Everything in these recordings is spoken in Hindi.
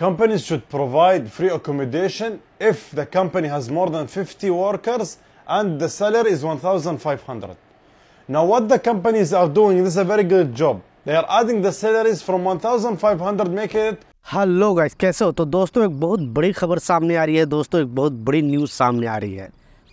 companies should provide free accommodation if the company has more than 50 workers and the salary is 1,500. Now what the companies are doing, this is a very good job. They are adding the salaries from 1,500 make it hello guys कैसे हो तो दोस्तों एक बहुत बड़ी खबर सामने आ रही है दोस्तों एक बहुत बड़ी न्यूज़ सामने आ रही है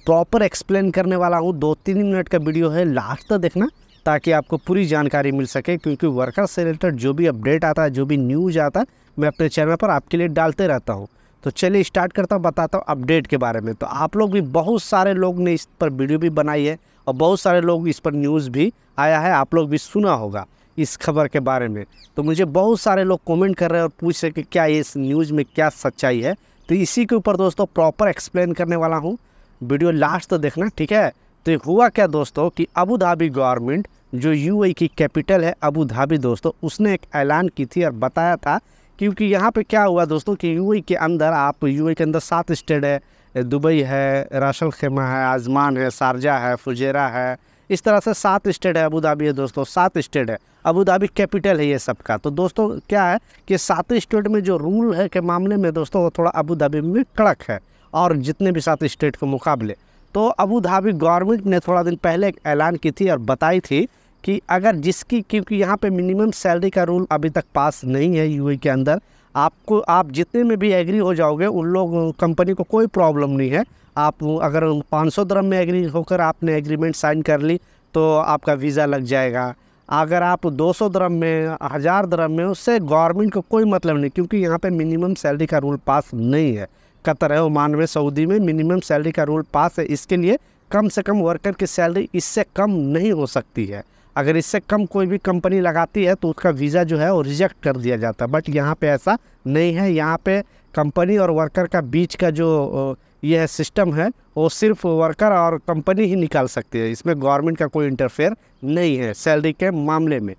प्रॉपर एक्सप्लेन करने वाला हूँ दो तीन मिनट का वीडियो है लास्ट तक देखना ताकि आपको पूरी जानकारी मिल सके क्योंकि वर्कर से रिलेटेड जो भी अपडेट आता है जो भी न्यूज आता है मैं अपने चैनल पर आपके लिए डालते रहता हूँ तो चलिए स्टार्ट करता हूँ बताता हूँ अपडेट के बारे में तो आप लोग भी बहुत सारे लोग ने इस पर वीडियो भी बनाई है और बहुत सारे लोग इस पर न्यूज़ भी आया है आप लोग भी सुना होगा इस खबर के बारे में तो मुझे बहुत सारे लोग कमेंट कर रहे हैं और पूछ रहे हैं कि क्या इस न्यूज़ में क्या सच्चाई है तो इसी के ऊपर दोस्तों प्रॉपर एक्सप्लेन करने वाला हूँ वीडियो लास्ट तो देखना ठीक है तो हुआ क्या दोस्तों कि अबू धाबी गवर्नमेंट जो यूएई e की कैपिटल है अबू धाबी दोस्तों उसने एक ऐलान की थी और बताया था क्योंकि यहाँ पे क्या हुआ दोस्तों कि यूएई e के अंदर आप यूएई e के अंदर सात स्टेट है दुबई है राशल खेमा है आजमान है शारजा है फुजेरा है इस तरह से सात स्टेट है अबू धाबी है दोस्तों सात स्टेट है अबू धाबी कैपिटल है ये सबका तो दोस्तों क्या है कि सात स्टेट में जो रूल है के मामले में दोस्तों वो थोड़ा अबू धाबी में कड़क है और जितने भी सात स्टेट के मुकाबले तो अबू धाबी गवर्नमेंट ने थोड़ा दिन पहले एक ऐलान की थी और बताई थी कि अगर जिसकी क्योंकि यहाँ पे मिनिमम सैलरी का रूल अभी तक पास नहीं है यू के अंदर आपको आप जितने में भी एग्री हो जाओगे उन लोग कंपनी को कोई प्रॉब्लम नहीं है आप अगर 500 द्रम में एग्री होकर आपने एग्रीमेंट साइन कर ली तो आपका वीज़ा लग जाएगा अगर आप 200 द्रम में हज़ार द्रम में उससे गवर्नमेंट को कोई मतलब नहीं क्योंकि यहाँ पे मिनिमम सैलरी का रूल पास नहीं है कतर है ओमान में सऊदी में मिनिमम सैलरी का रूल पास है इसके लिए कम से कम वर्कर की सैलरी इससे कम नहीं हो सकती है अगर इससे कम कोई भी कंपनी लगाती है तो उसका वीज़ा जो है वो रिजेक्ट कर दिया जाता है बट यहाँ पे ऐसा नहीं है यहाँ पे कंपनी और वर्कर का बीच का जो यह सिस्टम है वो सिर्फ वर्कर और कंपनी ही निकाल सकती है इसमें गवर्नमेंट का कोई इंटरफेयर नहीं है सैलरी के मामले में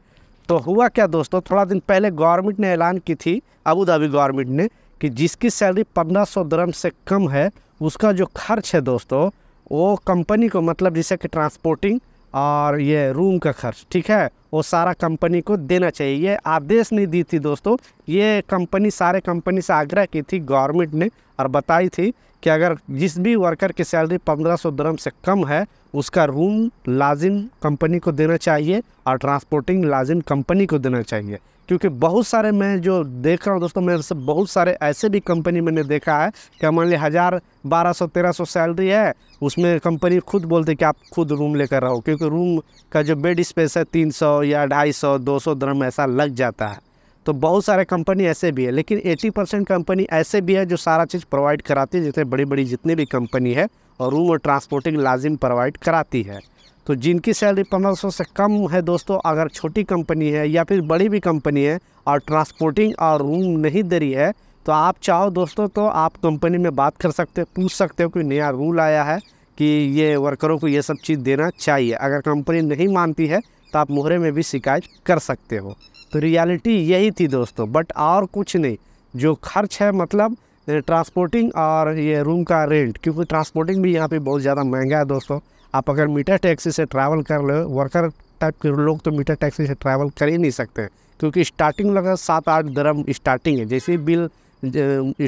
तो हुआ क्या दोस्तों थोड़ा दिन पहले गवर्नमेंट ने ऐलान की थी अबू धाबी गवर्नमेंट ने कि जिसकी सैलरी पंद्रह सौ दरम से कम है उसका जो खर्च है दोस्तों वो कंपनी को मतलब जैसे कि ट्रांसपोर्टिंग और ये रूम का खर्च ठीक है वो सारा कंपनी को देना चाहिए ये आदेश नहीं दी थी दोस्तों ये कंपनी सारे कंपनी से आग्रह की थी गवर्नमेंट ने और बताई थी कि अगर जिस भी वर्कर की सैलरी पंद्रह सौ दरम से कम है उसका रूम लाजिम कंपनी को देना चाहिए और ट्रांसपोर्टिंग लाजिम कंपनी को देना चाहिए क्योंकि बहुत सारे मैं जो देख रहा हूँ दोस्तों मेरे से बहुत सारे ऐसे भी कंपनी मैंने देखा है कि मान ली हज़ार बारह सौ तेरह सौ सैलरी है उसमें कंपनी खुद बोलते कि आप खुद रूम लेकर रहो क्योंकि रूम का जो बेड स्पेस है तीन सौ या ढाई सौ दो सौ ड्रम ऐसा लग जाता है तो बहुत सारे कंपनी ऐसे भी है लेकिन 80 परसेंट कंपनी ऐसे भी है जो सारा चीज़ प्रोवाइड कराती है जैसे बड़ी बड़ी जितनी भी कंपनी है और रूम और ट्रांसपोर्टिंग लाजिम प्रोवाइड कराती है तो जिनकी सैलरी 1500 से कम है दोस्तों अगर छोटी कंपनी है या फिर बड़ी भी कंपनी है और ट्रांसपोर्टिंग और रूम नहीं दे रही है तो आप चाहो दोस्तों तो आप कंपनी में बात कर सकते हो पूछ सकते हो कि नया रूल आया है कि ये वर्करों को ये सब चीज़ देना चाहिए अगर कंपनी नहीं मानती है तो आप मोहरे में भी शिकायत कर सकते हो तो रियलिटी यही थी दोस्तों बट और कुछ नहीं जो खर्च है मतलब ट्रांसपोर्टिंग और ये रूम का रेंट क्योंकि ट्रांसपोर्टिंग भी यहाँ पे बहुत ज़्यादा महंगा है दोस्तों आप अगर मीटर टैक्सी से ट्रैवल कर लो वर्कर टाइप के लोग तो मीटर टैक्सी से ट्रैवल कर ही नहीं सकते क्योंकि स्टार्टिंग लगा सात आठ दरम स्टार्टिंग है जैसे बिल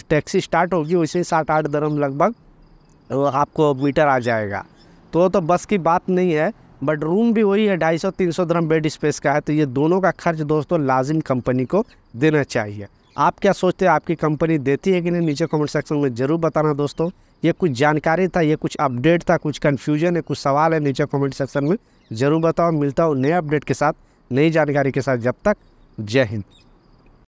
टैक्सी स्टार्ट होगी वैसे ही सात आठ दरम लगभग आपको मीटर आ जाएगा तो तो बस की बात नहीं है बट रूम भी वही है ढाई सौ तीन सौ दरम बेड स्पेस का है तो ये दोनों का खर्च दोस्तों लाजिम कंपनी को देना चाहिए आप क्या सोचते हैं आपकी कंपनी देती है कि नहीं नीचे कमेंट सेक्शन में ज़रूर बताना दोस्तों ये कुछ जानकारी था ये कुछ अपडेट था कुछ कन्फ्यूजन है कुछ सवाल है नीचे कमेंट सेक्शन में ज़रूर बताओ मिलता हूँ नए अपडेट के साथ नई जानकारी के साथ जब तक जय हिंद